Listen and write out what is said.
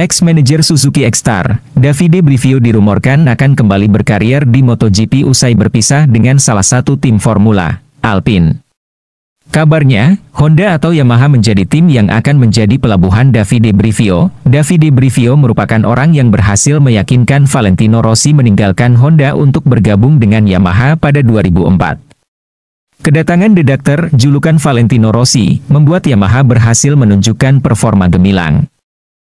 ex manager Suzuki X-Star, Davide Brivio dirumorkan akan kembali berkarier di MotoGP usai berpisah dengan salah satu tim Formula, Alpine. Kabarnya, Honda atau Yamaha menjadi tim yang akan menjadi pelabuhan Davide Brivio. Davide Brivio merupakan orang yang berhasil meyakinkan Valentino Rossi meninggalkan Honda untuk bergabung dengan Yamaha pada 2004. Kedatangan The Doctor, julukan Valentino Rossi, membuat Yamaha berhasil menunjukkan performa gemilang.